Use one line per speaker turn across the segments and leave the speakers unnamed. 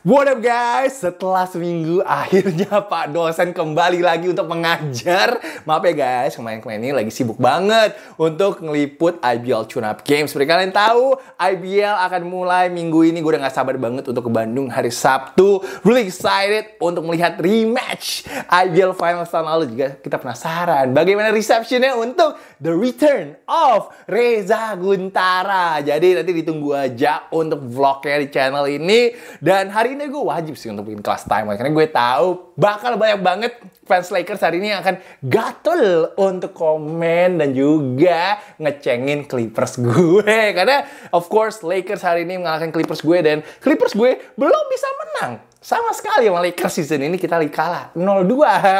What up guys, setelah seminggu akhirnya Pak dosen kembali lagi untuk mengajar. Maaf ya guys, kemarin-kemarin ini lagi sibuk banget untuk ngeliput IBL Tune Up Games. Seperti kalian tahu, IBL akan mulai minggu ini. Gue udah gak sabar banget untuk ke Bandung hari Sabtu. Really excited untuk melihat rematch IBL Final tahun lalu juga. Kita penasaran bagaimana receptionnya untuk The Return of Reza Guntara. Jadi nanti ditunggu aja untuk vlognya di channel ini. Dan hari hari ini gue wajib sih untuk bikin kelas time karena gue tahu bakal banyak banget fans Lakers hari ini yang akan gatel untuk komen dan juga ngecengin Clippers gue karena of course Lakers hari ini mengalahkan Clippers gue dan Clippers gue belum bisa menang sama sekali sama Lakers season ini kita kalah 0-2.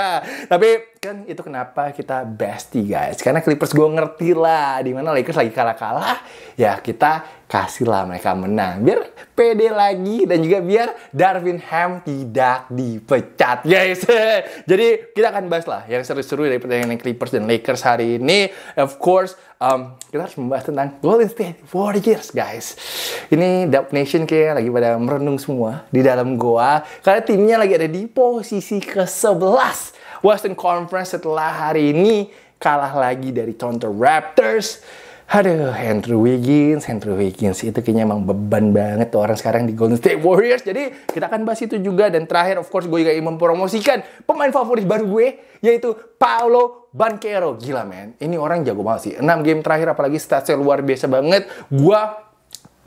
Tapi kan itu kenapa kita bestie guys. Karena Clippers gue ngerti lah dimana Lakers lagi kalah-kalah. Ya kita kasih lah mereka menang. Biar pede lagi dan juga biar Darvin Ham tidak dipecat guys. Jadi kita akan bahas lah yang seru-seru dari pertandingan Clippers dan Lakers hari ini. Of course um, kita harus membahas tentang Golden State Warriors, guys. Ini Dub Nation kayak lagi pada merenung semua di dalam goa. Karena timnya lagi ada di posisi ke-11 Western Conference setelah hari ini kalah lagi dari Toronto Raptors. Aduh, Andrew Wiggins, Andrew Wiggins itu kayaknya emang beban banget tuh orang sekarang di Golden State Warriors. Jadi kita akan bahas itu juga dan terakhir of course gue juga ingin mempromosikan pemain favorit baru gue yaitu Paolo Banquero. Gila, men. Ini orang jago banget sih. 6 game terakhir apalagi statsnya luar biasa banget. Gua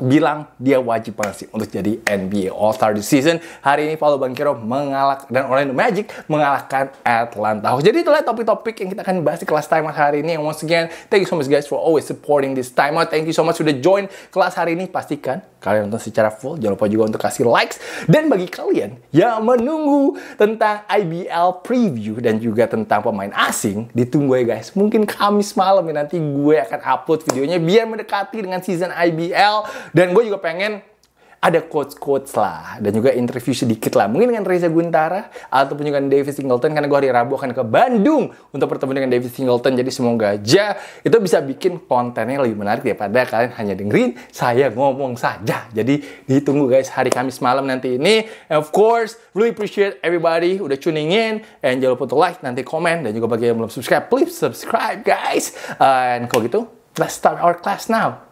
bilang dia wajib banget sih untuk jadi NBA All-Star this season. Hari ini Paulo Banquero mengalah dan Orlando Magic mengalahkan Atlanta Hawks. Jadi itulah topik-topik yang kita akan bahas di kelas timeout hari ini. And once again, thank you so much guys for always supporting this timeout. Thank you so much sudah join kelas hari ini. Pastikan kalian nonton secara full. Jangan lupa juga untuk kasih likes. Dan bagi kalian yang menunggu tentang IBL preview dan juga tentang pemain asing, ditunggu ya guys. Mungkin Kamis malam ya nanti gue akan upload videonya biar mendekati dengan season IBL dan gue juga pengen ada quotes-quotes lah dan juga interview sedikit lah mungkin dengan Reza Guntara ataupun juga David Singleton karena gue hari Rabu akan ke Bandung untuk bertemu dengan David Singleton jadi semoga aja itu bisa bikin kontennya lebih menarik daripada kalian hanya dengerin saya ngomong saja jadi ditunggu guys hari Kamis malam nanti ini and of course really appreciate everybody udah tuning in and jangan lupa untuk like nanti komen dan juga bagi yang belum subscribe please subscribe guys and kalau gitu let's start our class now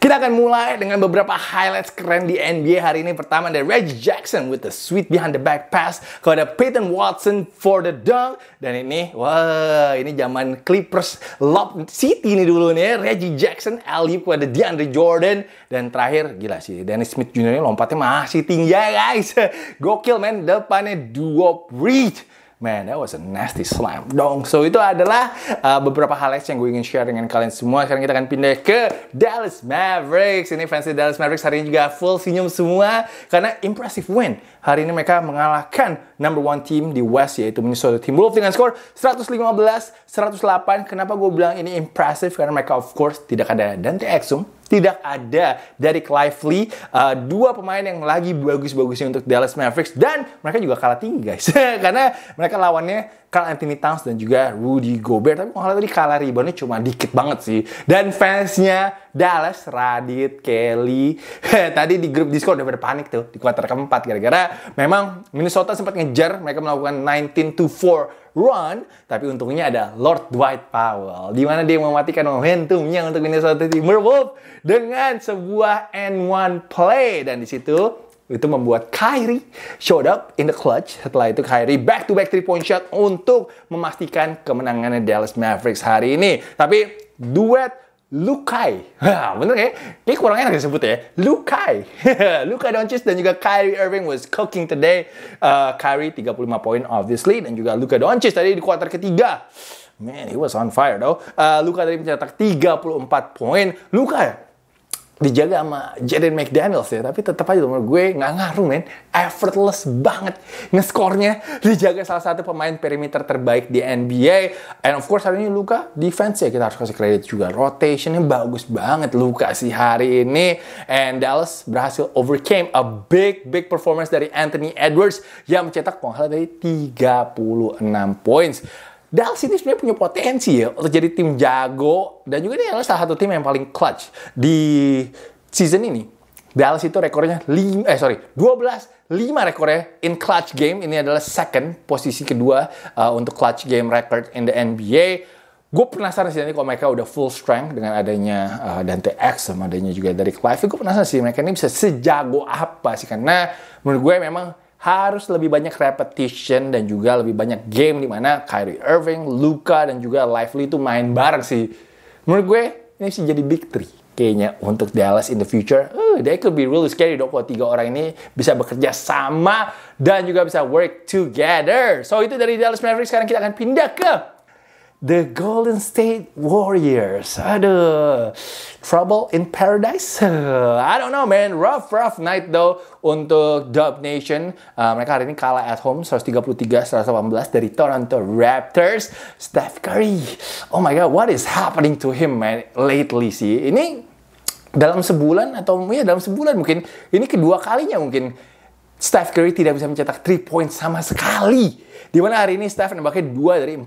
kita akan mulai dengan beberapa highlights keren di NBA hari ini. Pertama dari Reggie Jackson with the sweet behind the back pass ada Peyton Watson for the dunk. Dan ini, wah, ini zaman Clippers Lob City ini dulu nih. Ya. Reggie Jackson Ali kepada DeAndre Jordan. Dan terakhir, gila sih, Dennis Smith Jr. ini lompatnya masih tinggi ya guys. Gokil men, depannya duo reach Man, that was a nasty slam dong. So itu adalah uh, beberapa hal yang gue ingin share dengan kalian semua. Sekarang kita akan pindah ke Dallas Mavericks. Ini fans Dallas Mavericks hari ini juga full senyum semua karena impressive win Hari ini mereka mengalahkan number one team di West yaitu Minnesota Timberwolves dengan skor 115-108. Kenapa gue bilang ini impressive? Karena mereka of course tidak ada Dante Exum, tidak ada Derek Lively, uh, dua pemain yang lagi bagus-bagusnya untuk Dallas Mavericks dan mereka juga kalah tinggi guys karena mereka lawannya Carl Anthony Towns dan juga Rudy Gobert. Tapi kalau tadi kalah reboundnya cuma dikit banget sih. Dan fansnya Dallas, Radit, Kelly. tadi di grup Discord udah pada panik tuh di kuarter keempat. Gara-gara memang Minnesota sempat ngejar. Mereka melakukan 19 to 4 run. Tapi untungnya ada Lord Dwight Powell. di mana dia mematikan momentumnya untuk Minnesota Timberwolves. Dengan sebuah N1 play. Dan di situ itu membuat Kyrie showed up in the clutch. Setelah itu Kyrie back to back three point shot untuk memastikan kemenangannya Dallas Mavericks hari ini. Tapi duet Lukai, Hah, bener ya? Ini kurang enak disebut ya. Lukai, Luka Doncic dan juga Kyrie Irving was cooking today. Uh, Kyrie 35 poin obviously dan juga Luka Doncic tadi di kuarter ketiga Man, he was on fire though. Uh, Luka tadi mencetak 34 poin. Luka dijaga sama Jaden McDaniels ya, tapi tetap aja menurut gue nggak ngaruh men, effortless banget ngeskornya dijaga salah satu pemain perimeter terbaik di NBA, and of course hari ini Luka defense ya kita harus kasih kredit juga, rotationnya bagus banget Luka sih hari ini, and Dallas berhasil overcame a big big performance dari Anthony Edwards yang mencetak penghala dari 36 points. Dallas ini sebenarnya punya potensi ya untuk jadi tim jago dan juga ini adalah salah satu tim yang paling clutch di season ini. Dallas itu rekornya lima eh sorry 12 5 rekornya in clutch game ini adalah second posisi kedua uh, untuk clutch game record in the NBA. Gue penasaran sih nanti kalau mereka udah full strength dengan adanya uh, Dante X sama adanya juga dari Clive. Gue penasaran sih mereka ini bisa sejago apa sih karena menurut gue memang harus lebih banyak repetition dan juga lebih banyak game di mana Kyrie Irving, Luka dan juga Lively itu main bareng sih. Menurut gue ini sih jadi big three kayaknya untuk Dallas in the future. Uh, they could be really scary dong kalau tiga orang ini bisa bekerja sama dan juga bisa work together. So itu dari Dallas Mavericks sekarang kita akan pindah ke The Golden State Warriors. Aduh, Trouble in Paradise. I don't know man, rough rough night though untuk Dub Nation. Uh, mereka hari ini kalah at home 133-118 dari Toronto Raptors. Steph Curry. Oh my god, what is happening to him man lately sih? Ini dalam sebulan atau ya dalam sebulan mungkin ini kedua kalinya mungkin Steph Curry tidak bisa mencetak 3 point sama sekali di mana hari ini Steph nembaknya 2 dari 14,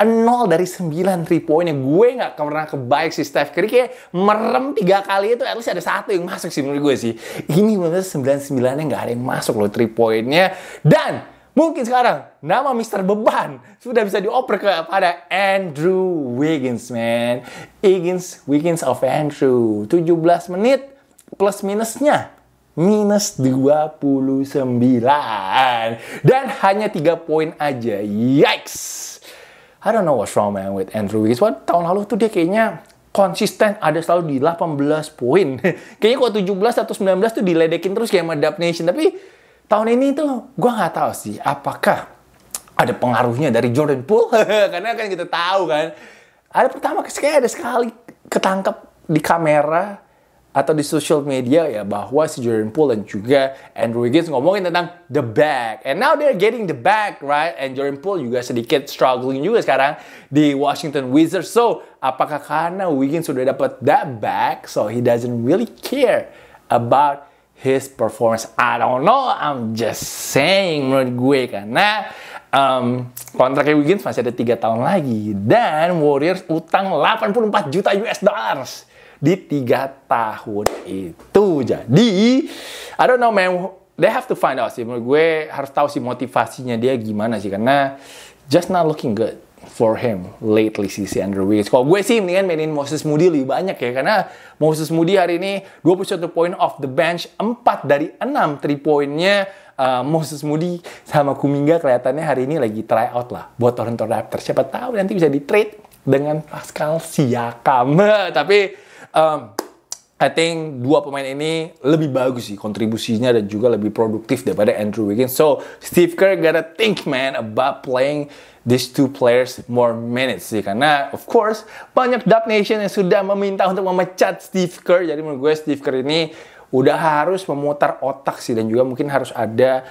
0 dari 9 3 point yang gue nggak pernah kebaik si Steph Curry kayak merem 3 kali itu at least ada satu yang masuk sih menurut gue sih. Ini benar 99-nya nggak ada yang masuk loh 3 poinnya dan Mungkin sekarang nama Mr. Beban sudah bisa dioper kepada Andrew Wiggins, man. Wiggins, Wiggins of Andrew. 17 menit plus minusnya minus 29 dan hanya 3 poin aja. Yikes. I don't know what's wrong man with Andrew Wiggins. What tahun lalu tuh dia kayaknya konsisten ada selalu di 18 poin. kayaknya kalau 17 atau 19 tuh diledekin terus kayak Madap Nation. Tapi tahun ini tuh gue nggak tahu sih apakah ada pengaruhnya dari Jordan Poole karena kan kita tahu kan ada pertama kayak ada sekali ketangkep di kamera atau di social media ya bahwa si Jordan Poole dan juga Andrew Wiggins ngomongin tentang the back And now they're getting the back right? And Jordan Poole juga sedikit struggling juga sekarang di Washington Wizards. So, apakah karena Wiggins sudah dapat that back so he doesn't really care about his performance. I don't know, I'm just saying menurut gue karena um, kontraknya Wiggins masih ada tiga tahun lagi dan Warriors utang 84 juta US dollars di tiga tahun itu. Jadi, I don't know man, they have to find out sih. Menurut gue harus tahu sih motivasinya dia gimana sih. Karena just not looking good for him lately sih si Andrew Wiggins. Kalau gue sih mendingan mainin Moses Moody lebih banyak ya. Karena Moses Moody hari ini 21 point off the bench. 4 dari 6 3 pointnya uh, Moses Moody sama Kuminga kelihatannya hari ini lagi try out lah buat Toronto Raptors. Siapa tahu nanti bisa di trade dengan Pascal Siakam. Tapi um, I think dua pemain ini lebih bagus sih kontribusinya dan juga lebih produktif daripada Andrew Wiggins. So Steve Kerr gotta think man about playing these two players more minutes sih karena of course banyak Dub Nation yang sudah meminta untuk memecat Steve Kerr. Jadi menurut gue Steve Kerr ini udah harus memutar otak sih dan juga mungkin harus ada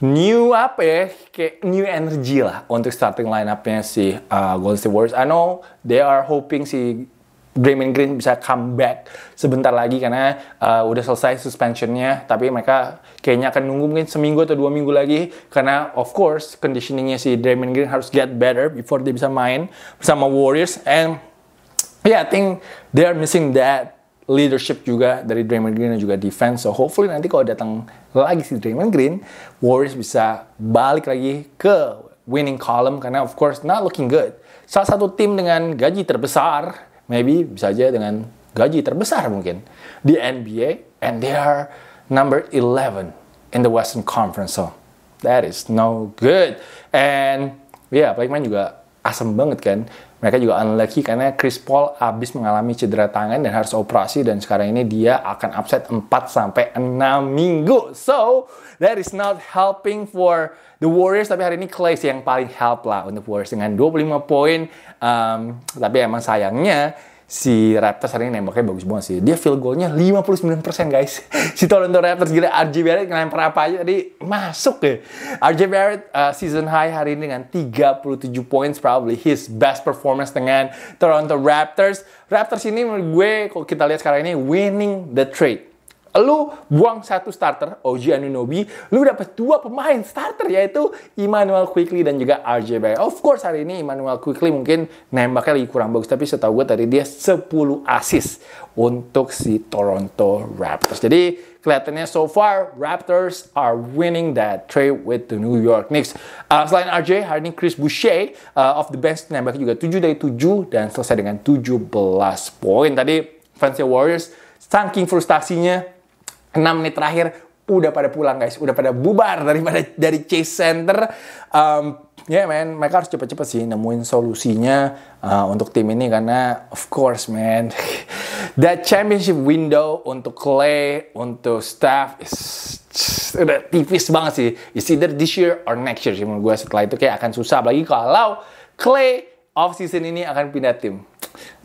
new apa ya kayak new energy lah untuk starting lineupnya si uh, Golden State Warriors. I know they are hoping si Draymond Green bisa comeback sebentar lagi karena uh, udah selesai suspensionnya tapi mereka kayaknya akan nunggu mungkin seminggu atau dua minggu lagi karena of course conditioningnya si Draymond Green harus get better before dia bisa main bersama Warriors and yeah I think they are missing that leadership juga dari Draymond Green dan juga defense. So hopefully nanti kalau datang lagi si Draymond Green, Warriors bisa balik lagi ke winning column karena of course not looking good. Salah satu tim dengan gaji terbesar maybe bisa aja dengan gaji terbesar mungkin di NBA and they are number 11 in the Western Conference so that is no good and ya yeah, Man juga asem banget kan mereka juga unlucky karena Chris Paul habis mengalami cedera tangan dan harus operasi dan sekarang ini dia akan upset 4 sampai 6 minggu. So, that is not helping for the Warriors tapi hari ini Clay yang paling help lah untuk Warriors dengan 25 poin. Um, tapi emang sayangnya si Raptors hari ini nembaknya bagus banget sih. Dia field goalnya 59% guys. si Toronto Raptors gila RJ Barrett ngelempar apa aja tadi masuk ya. RJ Barrett uh, season high hari ini dengan 37 points probably his best performance dengan Toronto Raptors. Raptors ini menurut gue kalau kita lihat sekarang ini winning the trade Lu buang satu starter, OG Anunobi, lu dapat dua pemain starter yaitu Emmanuel Quickly dan juga RJ Barrett. Of course hari ini Emmanuel Quickly mungkin nembaknya lagi kurang bagus, tapi setahu gue tadi dia 10 assist untuk si Toronto Raptors. Jadi kelihatannya so far Raptors are winning that trade with the New York Knicks. Uh, selain RJ, hari ini Chris Boucher uh, of the best nembaknya juga 7 dari 7 dan selesai dengan 17 poin. Tadi fansnya Warriors saking frustasinya 6 menit terakhir udah pada pulang guys, udah pada bubar daripada dari Chase Center. Um, ya yeah, man, mereka harus cepet-cepet sih nemuin solusinya uh, untuk tim ini karena of course man, that championship window untuk Clay, untuk staff is udah tipis banget sih. It's either this year or next year sih menurut gue setelah itu kayak akan susah lagi kalau Clay off season ini akan pindah tim.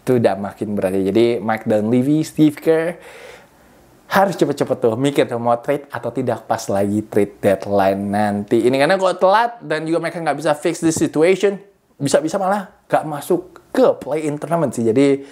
Itu udah makin berat ya. Jadi Mike dan Levy, Steve Kerr, harus cepet-cepet tuh mikir tuh mau trade atau tidak pas lagi trade deadline nanti. Ini karena kalau telat dan juga mereka nggak bisa fix the situation, bisa-bisa malah nggak masuk ke play-in tournament sih. Jadi,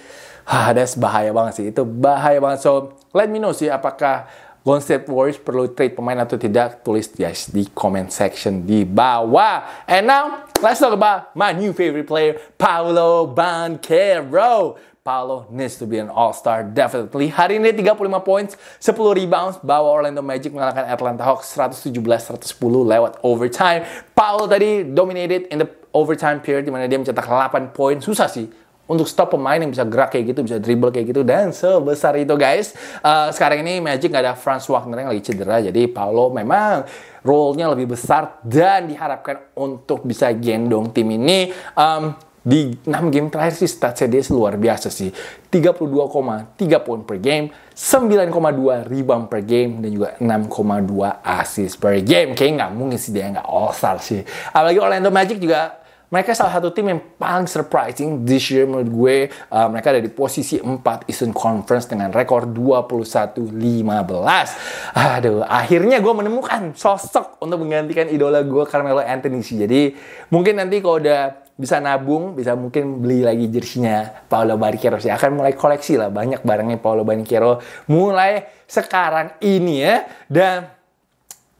ah, that's bahaya banget sih. Itu bahaya banget. So, let me know sih apakah Golden State Warriors perlu trade pemain atau tidak. Tulis guys di comment section di bawah. And now, let's talk about my new favorite player, Paolo Banquero. Paolo needs to be an all-star definitely. Hari ini 35 points, 10 rebounds, bawa Orlando Magic mengalahkan Atlanta Hawks 117-110 lewat overtime. Paolo tadi dominated in the overtime period di mana dia mencetak 8 points Susah sih untuk stop pemain yang bisa gerak kayak gitu, bisa dribble kayak gitu, dan sebesar itu guys. Uh, sekarang ini Magic gak ada Franz Wagner yang lagi cedera, jadi Paolo memang role-nya lebih besar dan diharapkan untuk bisa gendong tim ini. Um, di 6 game terakhir sih statsnya dia luar biasa sih. 32,3 poin per game, 9,2 rebound per game, dan juga 6,2 assist per game. Kayaknya nggak mungkin sih dia nggak all-star sih. Apalagi Orlando Magic juga mereka salah satu tim yang paling surprising this year menurut gue. Uh, mereka ada di posisi 4 Eastern Conference dengan rekor 21-15. Aduh, akhirnya gue menemukan sosok untuk menggantikan idola gue Carmelo Anthony sih. Jadi mungkin nanti kalau udah bisa nabung, bisa mungkin beli lagi jersinya Paolo Banchero sih. Akan mulai koleksi lah banyak barangnya Paolo Banchero mulai sekarang ini ya. Dan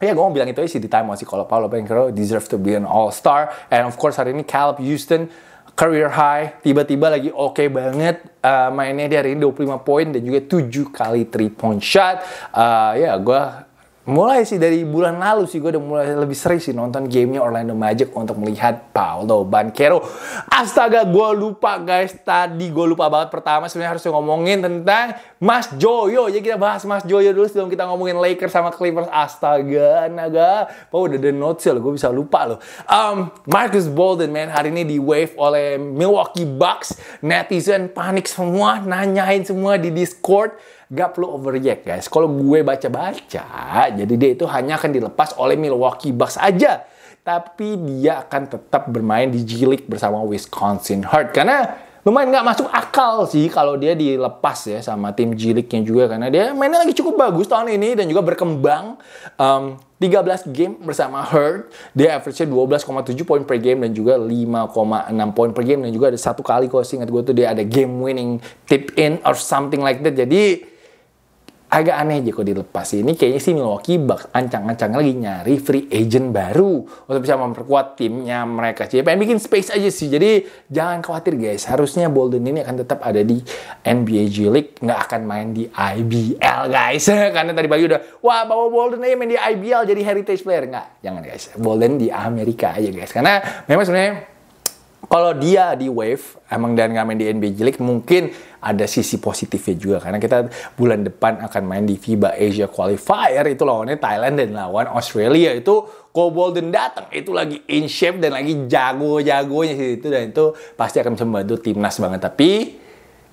Ya yeah, gue mau bilang itu aja sih di time masih kalau Paulo Banquero deserve to be an all star and of course hari ini Caleb Houston career high tiba-tiba lagi oke okay banget uh, mainnya di hari ini 25 poin dan juga 7 kali 3 point shot uh, ya yeah, gue mulai sih dari bulan lalu sih gue udah mulai lebih sering sih nonton gamenya Orlando Magic untuk melihat Paolo Banquero. Astaga gue lupa guys tadi gue lupa banget pertama sebenarnya harus ngomongin tentang Mas Joyo. Ya kita bahas Mas Joyo dulu sebelum kita ngomongin Lakers sama Clippers. Astaga naga, oh udah the notes ya gue bisa lupa loh. Um, Marcus Bolden man hari ini di wave oleh Milwaukee Bucks. Netizen panik semua, nanyain semua di Discord gak perlu overreact guys. Kalau gue baca-baca, jadi dia itu hanya akan dilepas oleh Milwaukee Bucks aja. Tapi dia akan tetap bermain di jilik bersama Wisconsin Heart. Karena lumayan nggak masuk akal sih kalau dia dilepas ya sama tim jiliknya juga. Karena dia mainnya lagi cukup bagus tahun ini dan juga berkembang. Um, 13 game bersama Heart, Dia average-nya 12,7 poin per game dan juga 5,6 poin per game dan juga ada satu kali kalau ingat gue tuh dia ada game winning tip in or something like that. Jadi agak aneh aja kok dilepas. Ini kayaknya sih Milwaukee bak ancang-ancang lagi nyari free agent baru untuk bisa memperkuat timnya mereka. sih ya, pengen bikin space aja sih. Jadi jangan khawatir guys. Harusnya Bolden ini akan tetap ada di NBA G League. Nggak akan main di IBL guys. Karena tadi pagi udah, wah bawa Bolden aja main di IBL jadi heritage player. Nggak, jangan guys. Bolden di Amerika aja guys. Karena memang sebenarnya kalau dia di Wave, emang dan nggak main di NBA Jilik, mungkin ada sisi positifnya juga. Karena kita bulan depan akan main di FIBA Asia Qualifier, itu lawannya Thailand dan lawan Australia. Itu dan datang, itu lagi in shape dan lagi jago-jagonya situ. Dan itu pasti akan membantu timnas banget. Tapi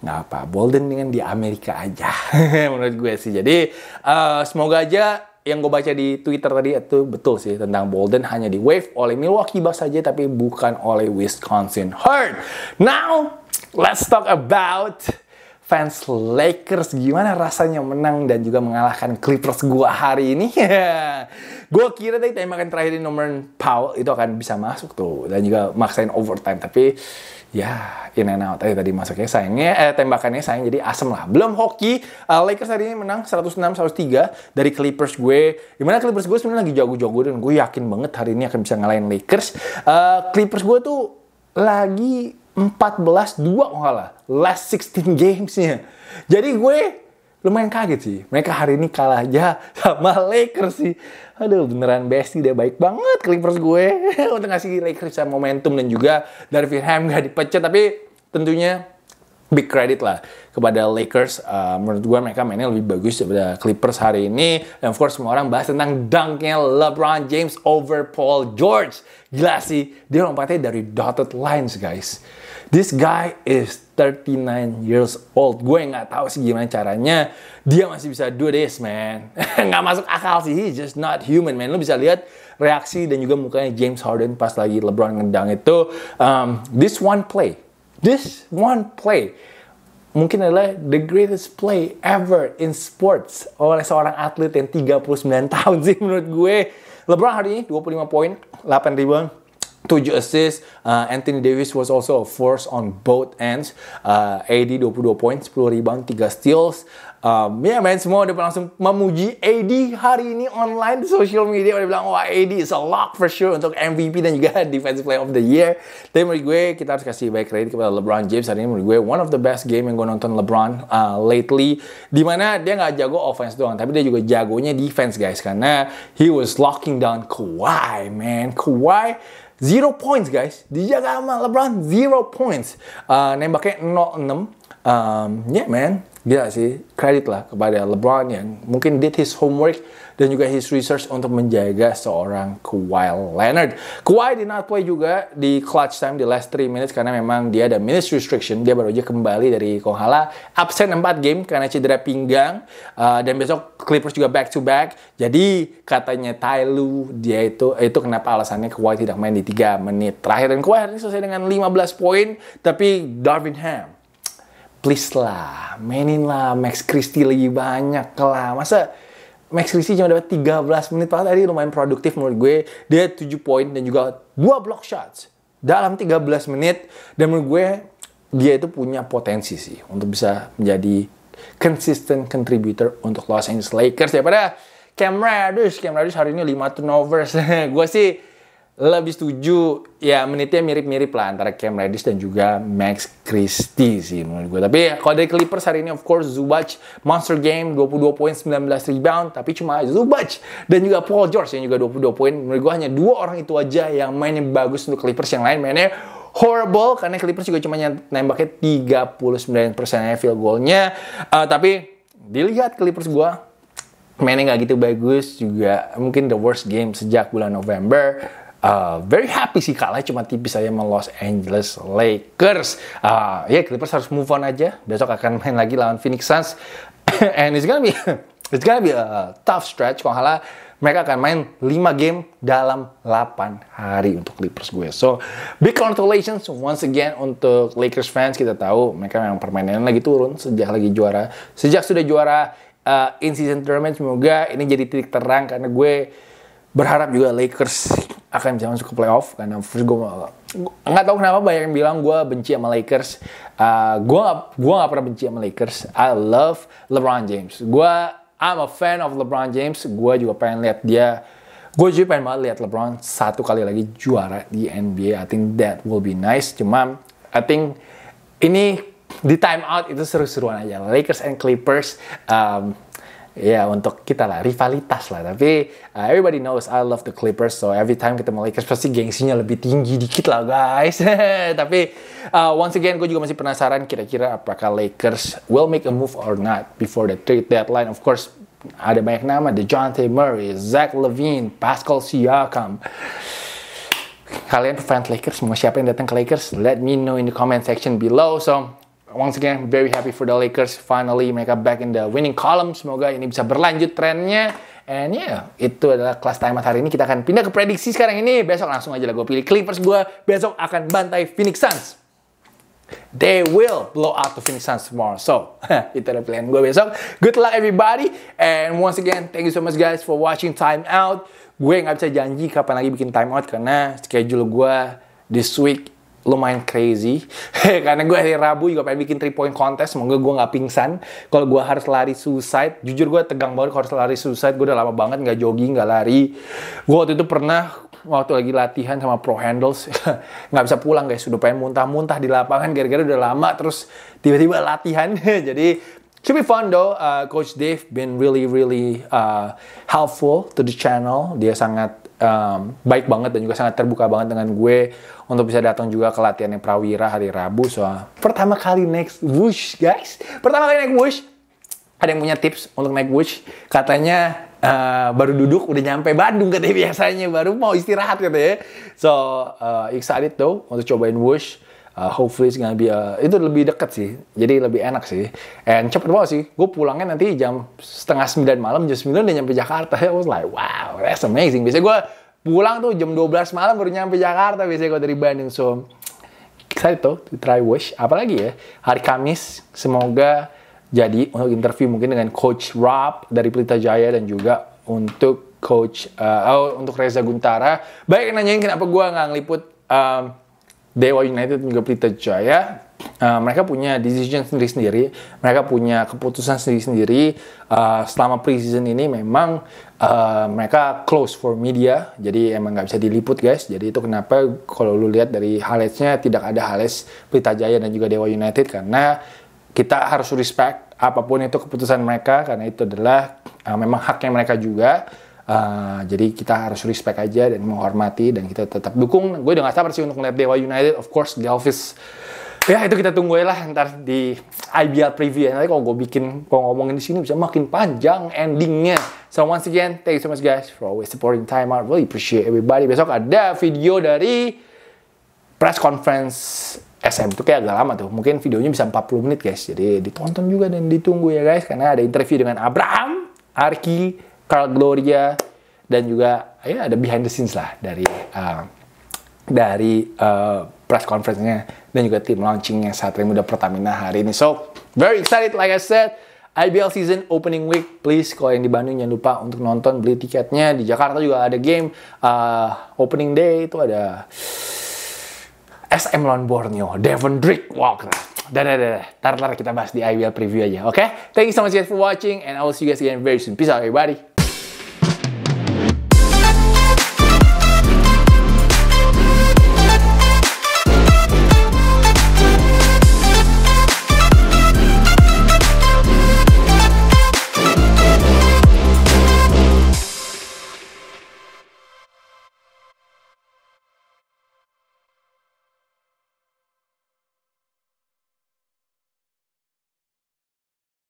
nggak apa, Bolden dengan di Amerika aja menurut gue sih. Jadi uh, semoga aja yang gue baca di Twitter tadi itu betul sih tentang Bolden hanya di wave oleh Milwaukee Bucks saja tapi bukan oleh Wisconsin Herd. Now let's talk about fans Lakers gimana rasanya menang dan juga mengalahkan Clippers gue hari ini. gue kira tadi tembakan terakhir di nomor Powell itu akan bisa masuk tuh dan juga maksain overtime tapi ya in and out. Eh tadi masuknya sayangnya eh tembakannya sayang jadi asem lah. Belum hoki uh, Lakers hari ini menang 106-103 dari Clippers gue. Gimana Clippers gue sebenarnya lagi jago-jago dan gue yakin banget hari ini akan bisa ngalahin Lakers. Uh, Clippers gue tuh lagi 14-2 dua oh, Last 16 gamesnya. Jadi gue lumayan kaget sih. Mereka hari ini kalah aja sama Lakers sih. Aduh beneran sih, deh baik banget Clippers gue. Untuk ngasih Lakers sama momentum dan juga Darvin gak dipecat. Tapi tentunya big credit lah kepada Lakers. Uh, menurut gue mereka mainnya lebih bagus daripada Clippers hari ini. Dan of course semua orang bahas tentang dunknya LeBron James over Paul George. Gila sih, dia lompatnya dari dotted lines guys. This guy is 39 years old. Gue nggak tahu sih gimana caranya dia masih bisa do this, man. nggak masuk akal sih, he's just not human, man. Lo bisa lihat reaksi dan juga mukanya James Harden pas lagi LeBron ngedang itu. Um, this one play, this one play, mungkin adalah the greatest play ever in sports oleh seorang atlet yang 39 tahun sih menurut gue. LeBron hari ini 25 poin, 8 rebound, 7 assist. Uh, Anthony Davis was also a force on both ends. Uh, AD 22 points, 10 rebound, 3 steals. Um, ya yeah, men semua udah langsung memuji AD hari ini online di social media udah bilang wah AD is a lock for sure untuk MVP dan juga Defensive Player of the Year. Tapi menurut gue kita harus kasih baik kredit kepada LeBron James hari ini menurut gue one of the best game yang gue nonton LeBron uh, lately. Dimana dia nggak jago offense doang tapi dia juga jagonya defense guys karena he was locking down Kawhi man Kawhi Zero points guys. Dijaga sama LeBron zero points. Uh, nembaknya 0-6. Um, yeah man, gila sih kredit lah kepada LeBron yang mungkin did his homework dan juga his research untuk menjaga seorang Kawhi Leonard. Kawhi did not play juga di clutch time di last 3 minutes karena memang dia ada minutes restriction. Dia baru aja kembali dari Konghala absen 4 game karena cedera pinggang uh, dan besok Clippers juga back to back. Jadi katanya Ty dia itu itu kenapa alasannya Kawhi tidak main di 3 menit terakhir dan Kawhi hari ini selesai dengan 15 poin tapi Darvin Ham please lah, mainin lah Max Christie lagi banyak lah. Masa Max Christie cuma dapat 13 menit padahal tadi lumayan produktif menurut gue. Dia 7 poin dan juga 2 block shots dalam 13 menit dan menurut gue dia itu punya potensi sih untuk bisa menjadi consistent contributor untuk Los Angeles Lakers daripada Cam Reddish. Cam Reddish hari ini 5 turnovers. gue sih lebih setuju ya menitnya mirip-mirip lah antara Cam Reddish dan juga Max Christie sih menurut gue. Tapi ya, kalau dari Clippers hari ini of course Zubac monster game 22 poin 19 rebound tapi cuma Zubac dan juga Paul George yang juga 22 poin. Menurut gue hanya dua orang itu aja yang mainnya bagus untuk Clippers yang lain mainnya horrible karena Clippers juga cuma nembaknya 39% field goalnya. Uh, tapi dilihat Clippers gue mainnya nggak gitu bagus juga mungkin the worst game sejak bulan November uh, very happy sih kalah cuma tipis saya sama Los Angeles Lakers. Uh, ya yeah, Clippers harus move on aja. Besok akan main lagi lawan Phoenix Suns. And it's gonna be it's gonna be a tough stretch. Kalau kalah mereka akan main 5 game dalam 8 hari untuk Clippers gue. So, big congratulations once again untuk Lakers fans. Kita tahu mereka memang permainannya lagi turun sejak lagi juara. Sejak sudah juara uh, in season tournament semoga ini jadi titik terang karena gue berharap juga Lakers akan bisa masuk ke playoff karena first gue nggak tahu kenapa banyak yang bilang gue benci sama Lakers. Uh, gue gue nggak pernah benci sama Lakers. I love LeBron James. Gue I'm a fan of LeBron James. Gue juga pengen lihat dia. Gue juga pengen banget lihat LeBron satu kali lagi juara di NBA. I think that will be nice. Cuma I think ini di time out itu seru-seruan aja. Lakers and Clippers. Um, ya untuk kita lah rivalitas lah tapi uh, everybody knows I love the Clippers so every time ketemu Lakers pasti gengsinya lebih tinggi dikit lah guys tapi uh, once again gue juga masih penasaran kira-kira apakah Lakers will make a move or not before the trade deadline of course ada banyak nama the T. Murray, Zach Levine, Pascal Siakam kalian fans Lakers mau siapa yang datang ke Lakers let me know in the comment section below so once again very happy for the Lakers finally mereka back in the winning column semoga ini bisa berlanjut trennya and yeah itu adalah kelas timeout hari ini kita akan pindah ke prediksi sekarang ini besok langsung aja lah gue pilih Clippers gue besok akan bantai Phoenix Suns they will blow out the Phoenix Suns tomorrow so itu adalah plan gue besok good luck everybody and once again thank you so much guys for watching Time Out. gue nggak bisa janji kapan lagi bikin timeout karena schedule gue this week lumayan crazy karena gue hari Rabu juga pengen bikin three point contest semoga gue nggak pingsan kalau gue harus lari suicide jujur gue tegang banget kalau harus lari suicide gue udah lama banget nggak jogging nggak lari gue waktu itu pernah waktu lagi latihan sama pro handles nggak bisa pulang guys udah pengen muntah-muntah di lapangan gara-gara udah lama terus tiba-tiba latihan jadi should be fun though uh, coach Dave been really really uh, helpful to the channel dia sangat um, baik banget dan juga sangat terbuka banget dengan gue untuk bisa datang juga ke latihan yang Prawira hari Rabu so pertama kali next Wush guys pertama kali naik Wush ada yang punya tips untuk naik Wush katanya uh, baru duduk udah nyampe Bandung katanya biasanya baru mau istirahat katanya so uh, eh, excited tuh untuk cobain Wush uh, hopefully it's gonna uh, itu lebih deket sih jadi lebih enak sih and cepet banget sih gue pulangnya nanti jam setengah sembilan malam jam sembilan udah nyampe Jakarta I was like wow that's amazing biasanya gue pulang tuh jam 12 malam baru nyampe Jakarta biasanya gue dari Bandung so excited tuh to try wish apalagi ya hari Kamis semoga jadi untuk interview mungkin dengan Coach Rob dari Pelita Jaya dan juga untuk Coach uh, oh, untuk Reza Guntara baik nanyain kenapa gue nggak ngeliput um, Dewa United juga Pelita Jaya uh, mereka punya decision sendiri-sendiri, mereka punya keputusan sendiri-sendiri. Uh, selama season ini memang uh, mereka close for media, jadi emang nggak bisa diliput guys. Jadi itu kenapa kalau lu lihat dari highlightsnya tidak ada highlights Pelita Jaya dan juga Dewa United karena kita harus respect apapun itu keputusan mereka karena itu adalah uh, memang haknya mereka juga Uh, jadi kita harus respect aja dan menghormati dan kita tetap dukung. Gue udah gak sabar sih untuk melihat Dewa United, of course di office. Ya itu kita tunggu lah ntar di IBL preview. Ya. Nanti kalau gue bikin, kalau ngomongin di sini bisa makin panjang endingnya. So once again, thank you so much guys for always supporting Time Out. Really appreciate everybody. Besok ada video dari press conference SM itu kayak agak lama tuh. Mungkin videonya bisa 40 menit guys. Jadi ditonton juga dan ditunggu ya guys. Karena ada interview dengan Abraham, Arki, Carl Gloria dan juga ya ada behind the scenes lah dari uh, dari uh, press conference-nya dan juga tim launchingnya Satria Muda Pertamina hari ini. So, very excited like I said. IBL season opening week, please kalau yang di Bandung jangan lupa untuk nonton beli tiketnya. Di Jakarta juga ada game uh, opening day itu ada SM Lawn Borneo, Devon Drake Walker. Dah, dah, dah, tar, tar kita bahas di IBL preview aja, oke? Okay? Thank you so much guys for watching and I will see you guys again very soon. Peace out everybody.